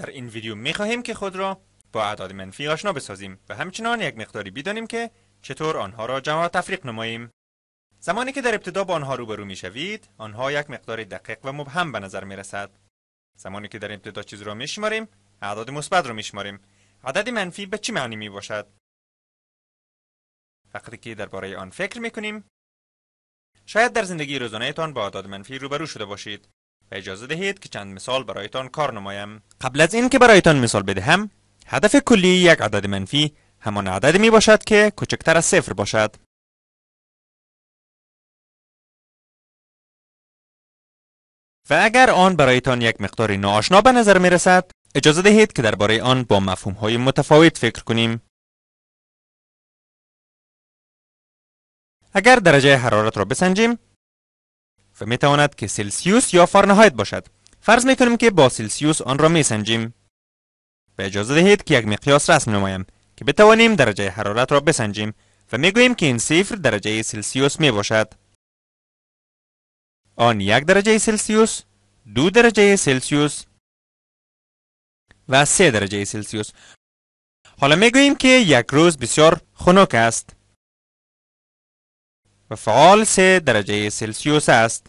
در این ویدیو میخواهیم که خود را با اعداد منفی آشنا بسازیم و همچنان یک مقداری بدانیم که چطور آنها را جمع تفریق نماییم زمانی که در ابتدا با آنها روبرو میشوید آنها یک مقدار دقیق و مبهم به نظر می رسد زمانی که در ابتدا چیز را میشماریم اعداد مثبت را میشماریم عدد منفی به چی معنی می باشد وقتی که درباره آن فکر می کنیم شاید در زندگی تان با اعداد منفی روبرو شده باشید و اجازه دهید که چند مثال برایتان کار نمایم قبل از این که برایتان مثال بدهم هدف کلی یک عدد منفی همان عددی می باشد که کوچکتر از صفر باشد و اگر آن برایتان یک مقدار ناآشنا به نظر می رسد اجازه دهید که درباره آن با مفهوم های متفاوت فکر کنیم اگر درجه حرارت را بسنجیم و تواند که سلسیوس یا فارنهایت باشد فرض می کنیم که با سلسیوس آن را سنجیم. به اجازه دهید که یک مقیاس رسم نمایم که بتوانیم درجه حرارت را بسنجیم و می گوییم که این صفر درجه سلسیوس می باشد آن یک درجه سلسیوس دو درجه سلسیوس و سه درجه سلسیوس حالا گوییم که یک روز بسیار خنک است و فعال سه درجه سلسیوس است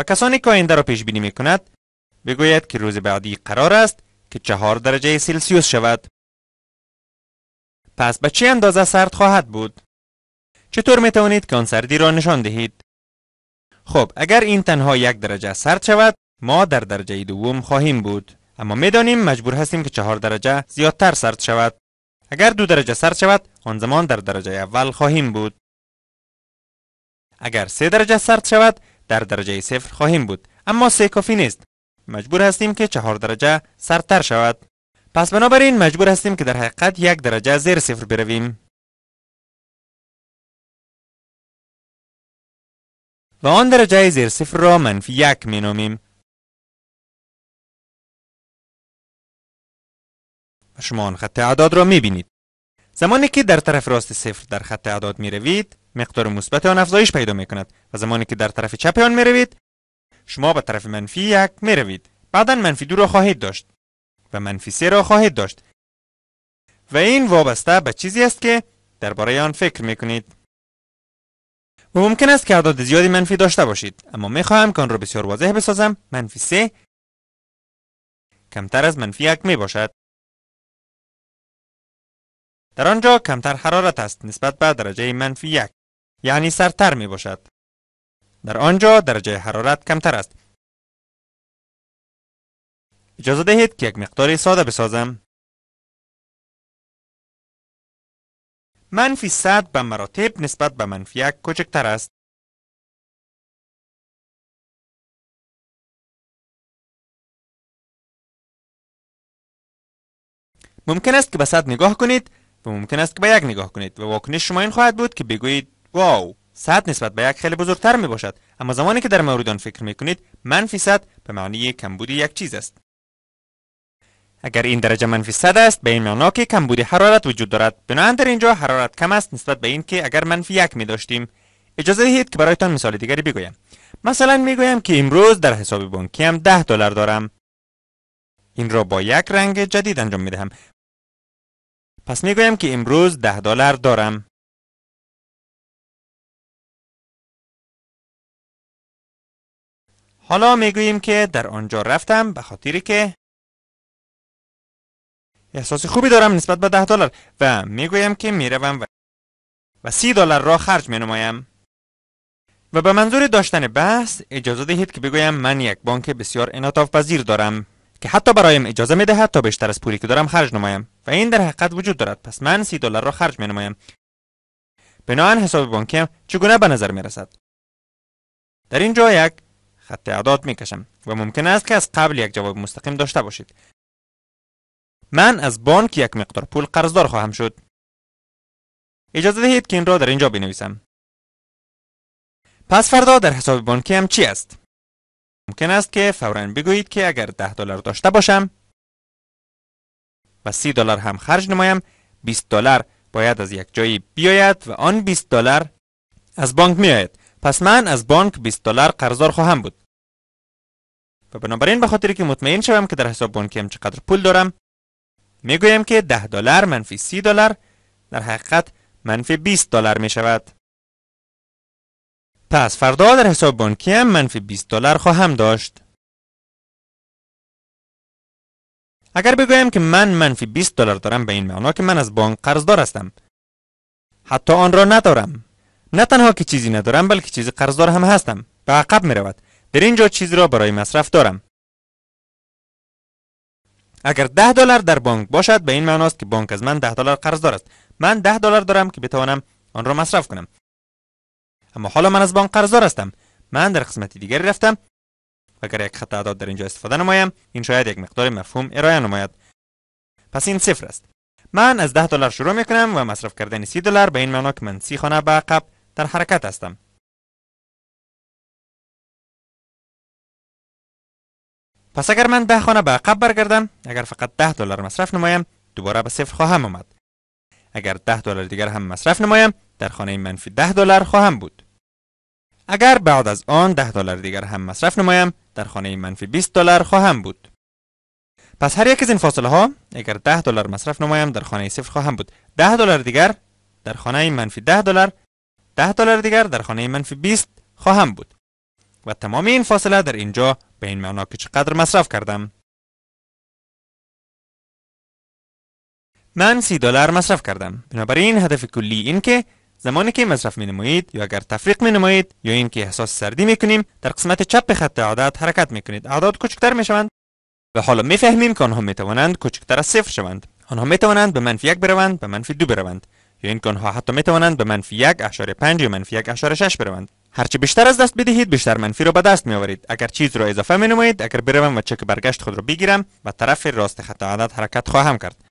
و کسانی که آینده را پیش بینی می کند بگوید که روز بعدی قرار است که چهار درجه سلسیوس شود پس به چه اندازه سرد خواهد بود چطور می توانید که آن سردی را نشان دهید خب اگر این تنها یک درجه سرد شود ما در درجه دوم خواهیم بود اما میدانیم مجبور هستیم که چهار درجه زیادتر سرد شود اگر دو درجه سرد شود آن زمان در درجه اول خواهیم بود اگر سه درجه سرد شود در درجه صفر خواهیم بود اما سه کافی نیست مجبور هستیم که چهار درجه سرتر شود پس بنابراین مجبور هستیم که در حقیقت یک درجه زیر صفر برویم و آن درجه زیر صفر را منفی یک می نامیم شما آن خط اعداد را می بینید زمانی که در طرف راست صفر در خط اعداد می روید مقدار مثبت آن افزایش پیدا می کند و زمانی که در طرف چپ آن می روید شما به طرف منفی یک می روید بعدا منفی دو را خواهید داشت و منفی سه را خواهید داشت و این وابسته به چیزی است که درباره آن فکر می کنید و ممکن است که اعداد زیادی منفی داشته باشید اما می خواهم که آن را بسیار واضح بسازم منفی سه کمتر از منفی یک می باشد در آنجا کمتر حرارت است نسبت به درجه منفی یک یعنی سرتر می باشد. در آنجا درجه حرارت کمتر است. اجازه دهید که یک مقداری ساده بسازم. منفی 100 به مراتب نسبت به منفی یک کوچکتر است. ممکن است که به صد نگاه کنید و ممکن است که به یک نگاه کنید و واکنش شما این خواهد بود که بگویید واو صد نسبت به یک خیلی بزرگتر می باشد اما زمانی که در مورد آن فکر می کنید منفی صد به معنی کمبود یک چیز است اگر این درجه منفی صد است به این معنا که کمبود حرارت وجود دارد بنابراین در اینجا حرارت کم است نسبت به اینکه اگر منفی یک می داشتیم اجازه دهید که برایتان مثال دیگری بگویم مثلا میگویم که امروز در حساب بانکی هم 10 دلار دارم این را با یک رنگ جدید انجام می دهم پس میگویم که امروز 10 دلار دارم حالا میگوییم که در آنجا رفتم به خاطری که احساس خوبی دارم نسبت به ده دلار و میگویم که میروم و و سی دلار را خرج می نمایم و به منظور داشتن بحث اجازه دهید که بگویم من یک بانک بسیار انعطاف پذیر دارم که حتی برایم اجازه می دهد تا بیشتر از پولی که دارم خرج نمایم و این در حقیقت وجود دارد پس من سی دلار را خرج می نمایم بناهن حساب بانکیم چگونه به نظر می رسد در اینجا یک خط اعداد میکشم و ممکن است که از قبل یک جواب مستقیم داشته باشید من از بانک یک مقدار پول قرضدار خواهم شد اجازه دهید که این را در اینجا بنویسم پس فردا در حساب بانکی هم چی است ممکن است که فورا بگویید که اگر ده دلار داشته باشم و سی دلار هم خرج نمایم 20 دلار باید از یک جایی بیاید و آن 20 دلار از بانک میآید پس من از بانک 20 دلار قرضدار خواهم بود و بنابراین به خاطر که مطمئن شوم که در حساب هم چقدر پول دارم میگویم که 10 دلار منفی 30 دلار در حقیقت منفی 20 دلار می شود پس فردا در حساب بانکیم منفی 20 دلار خواهم داشت اگر بگویم که من منفی 20 دلار دارم به این معنا که من از بانک قرضدار هستم حتی آن را ندارم نه تنها که چیزی ندارم بلکه چیزی قرضدار هم هستم به عقب می رود در اینجا چیز را برای مصرف دارم اگر ده دلار در بانک باشد به این معناست که بانک از من ده دلار قرض دارد. من ده دلار دارم که بتوانم آن را مصرف کنم اما حالا من از بانک قرض هستم من در قسمتی دیگری رفتم اگر یک خط اعداد در اینجا استفاده نمایم این شاید یک مقدار مفهوم ارائه نماید پس این صفر است من از ده دلار شروع می کنم و مصرف کردن سی دلار به این معنا که من سی خانه به عقب در حرکت هستم پس اگر من ده خانه به عقب برگردم اگر فقط ده دلار مصرف نمایم دوباره به صفر خواهم آمد اگر ده دلار دیگر هم مصرف نمایم در خانه منفی ده دلار خواهم بود اگر بعد از آن ده دلار دیگر هم مصرف نمایم در خانه منفی 20 دلار خواهم بود پس هر یک از این فاصله ها اگر 10 دلار مصرف نمایم در خانه صفر خواهم بود 10 دلار دیگر در خانه منفی 10 دلار 10 دلار دیگر در خانه منفی 20 خواهم بود و تمام این فاصله در اینجا به این معنا که چقدر مصرف کردم من سی دلار مصرف کردم بنابراین هدف کلی این که زمانی که مصرف می نمایید یا اگر تفریق می نمایید یا اینکه احساس سردی می کنیم در قسمت چپ خط عادت حرکت می کنید اعداد کوچکتر می شوند و حالا می فهمیم که آنها می توانند کوچکتر از صفر شوند آنها می توانند به منفی یک بروند به منفی دو بروند یا اینکه آنها حتی می توانند به منفی یک اعشار پنج یا منفی یک اعشار شش بروند چه بیشتر از دست بدهید بیشتر منفی را به دست می آورید اگر چیز را اضافه می نمایید اگر بروم و چک برگشت خود را بگیرم و طرف راست خط عدد حرکت خواهم کرد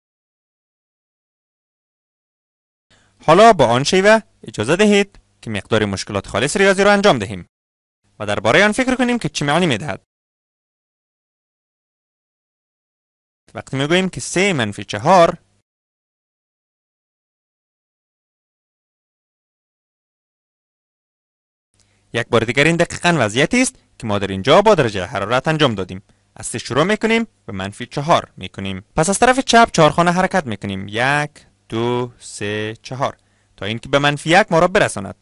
حالا با آن شیوه اجازه دهید که مقدار مشکلات خالص ریاضی رو انجام دهیم و درباره آن فکر کنیم که چه معنی دهد. وقتی گوییم که 3 منفی 4، یک بار دیگر این دقیقا وضعیتی است که ما در اینجا با درجه حرارت انجام دادیم از سه شروع میکنیم به منفی چهار میکنیم پس از طرف چپ خانه حرکت میکنیم یک دو سه چهار تا اینکه به منفی یک ما را برساند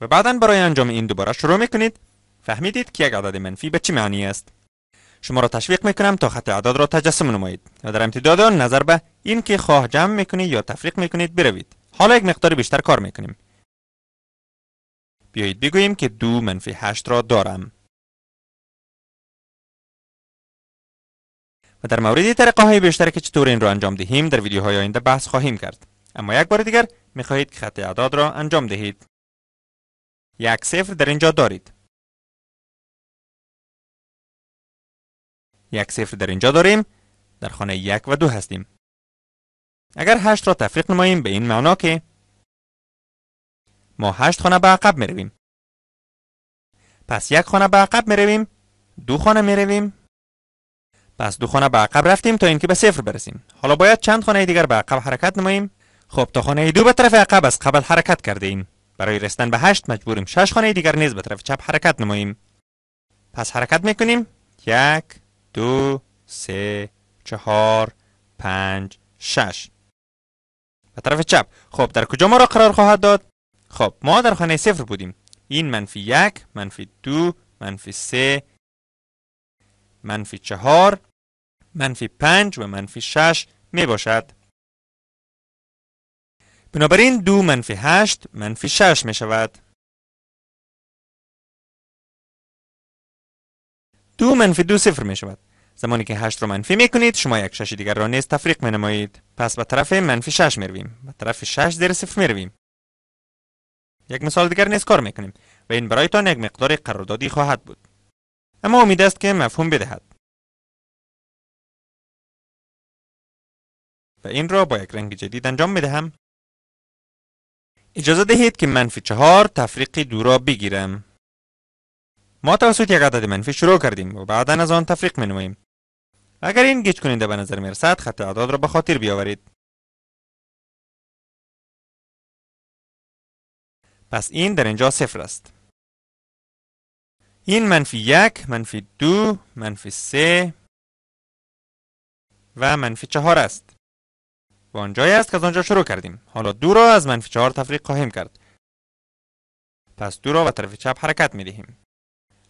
و بعدا برای انجام این دوباره شروع میکنید فهمیدید که یک عدد منفی به چه معنی است شما را تشویق میکنم تا خط اعداد را تجسم نمایید و در امتداد آن نظر به اینکه خواه جمع میکنید یا تفریق میکنید بروید حالا یک مقدار بیشتر کار میکنیم. بیایید بگوییم که دو منفی هشت را دارم. و در مورد طریقه های بیشتر که چطور این را انجام دهیم در ویدیوهای آینده بحث خواهیم کرد. اما یک بار دیگر میخواهید که خط اعداد را انجام دهید. یک صفر در اینجا دارید. یک صفر در اینجا داریم. در خانه یک و دو هستیم. اگر هشت را تفریق نماییم به این معنا که ما هشت خانه به عقب میرویم پس یک خانه به عقب می رویم. دو خانه می رویم. پس دو خانه به عقب رفتیم تا اینکه به صفر برسیم. حالا باید چند خانه دیگر به عقب حرکت نماییم. خب تا خانه دو به طرف عقب از قبل حرکت کرده ایم. برای رسیدن به هشت مجبوریم شش خانه دیگر نیز به طرف چپ حرکت نماییم. پس حرکت می کنیم. یک، دو، سه، چهار، پنج، شش. به طرف چپ خب در کجا ما را قرار خواهد داد خب ما در خانه صفر بودیم این منفی یک منفی دو منفی سه منفی چهار منفی پنج و منفی شش می باشد بنابراین دو منفی هشت منفی شش می شود دو منفی دو صفر می شود زمانی که 8 رو منفی میکنید شما یک شش دیگر را نیز تفریق می پس به طرف منفی 6 می رویم به طرف 6 زیر صفر می یک مثال دیگر نیز کار میکنیم و این برایتان یک مقدار قراردادی خواهد بود اما امید است که مفهوم بدهد و این را با یک رنگ جدید انجام میدهم اجازه دهید که منفی چهار تفریق دو را بگیرم ما توسط یک عدد منفی شروع کردیم و بعدا از آن تفریق می اگر این گیج کننده به نظر میرسد خط اعداد را به خاطر بیاورید پس این در اینجا صفر است این منفی یک، منفی دو، منفی سه و منفی چهار است و آنجای است که از آنجا شروع کردیم حالا دو را از منفی چهار تفریق خواهیم کرد پس دو را به طرف چپ حرکت می دهیم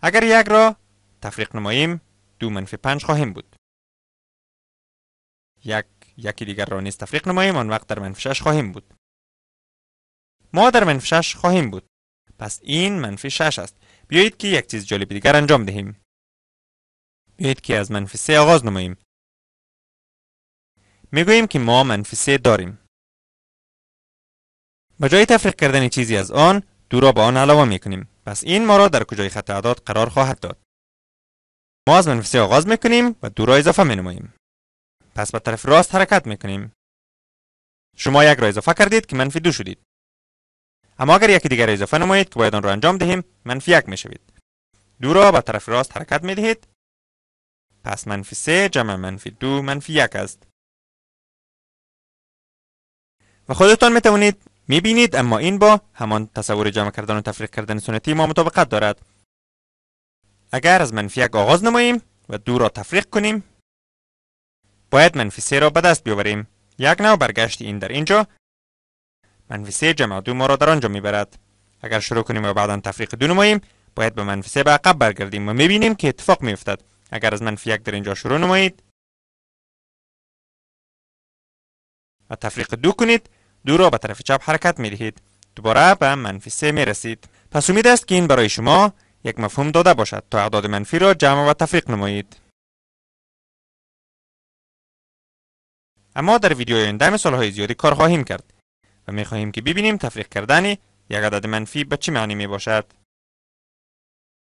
اگر یک را تفریق نماییم دو منفی پنج خواهیم بود یک یکی دیگر را نیز تفریق نماییم آن وقت در منفی خواهیم بود ما در منفی خواهیم بود پس این منفی 6 است بیایید که یک چیز جالب دیگر انجام دهیم بیایید که از منفی 3 آغاز نماییم میگوییم که ما منفی 3 داریم به جای تفریق کردن چیزی از آن دو را به آن علاوه میکنیم پس این ما را در کجای خط اعداد قرار خواهد داد ما از منفی سه آغاز میکنیم و دو را اضافه مینماییم پس به طرف راست حرکت میکنیم شما یک را اضافه کردید که منفی دو شدید اما اگر یکی دیگر اضافه نمایید که باید آن را انجام دهیم منفی یک میشوید دو را به طرف راست حرکت میدهید پس منفی سه جمع منفی دو منفی یک است و خودتان میتوانید میبینید اما این با همان تصور جمع کردن و تفریق کردن سنتی ما مطابقت دارد اگر از منفی یک آغاز نماییم و دو را تفریق کنیم باید منفی سه را به دست بیاوریم یک نو برگشت این در اینجا منفی سه جمع دو ما را در آنجا میبرد اگر شروع کنیم و بعدا تفریق دو نماییم باید به منفی سه به عقب برگردیم و میبینیم که اتفاق میافتد اگر از منفی یک در اینجا شروع نمایید و تفریق دو کنید دو را به طرف چپ حرکت میدهید دوباره به منفی سه میرسید پس امید است که این برای شما یک مفهوم داده باشد تا اعداد منفی را جمع و تفریق نمایید اما در ویدیوی آینده های زیادی کار خواهیم کرد و می خواهیم که ببینیم تفریق کردن یک عدد منفی به چه معنی می باشد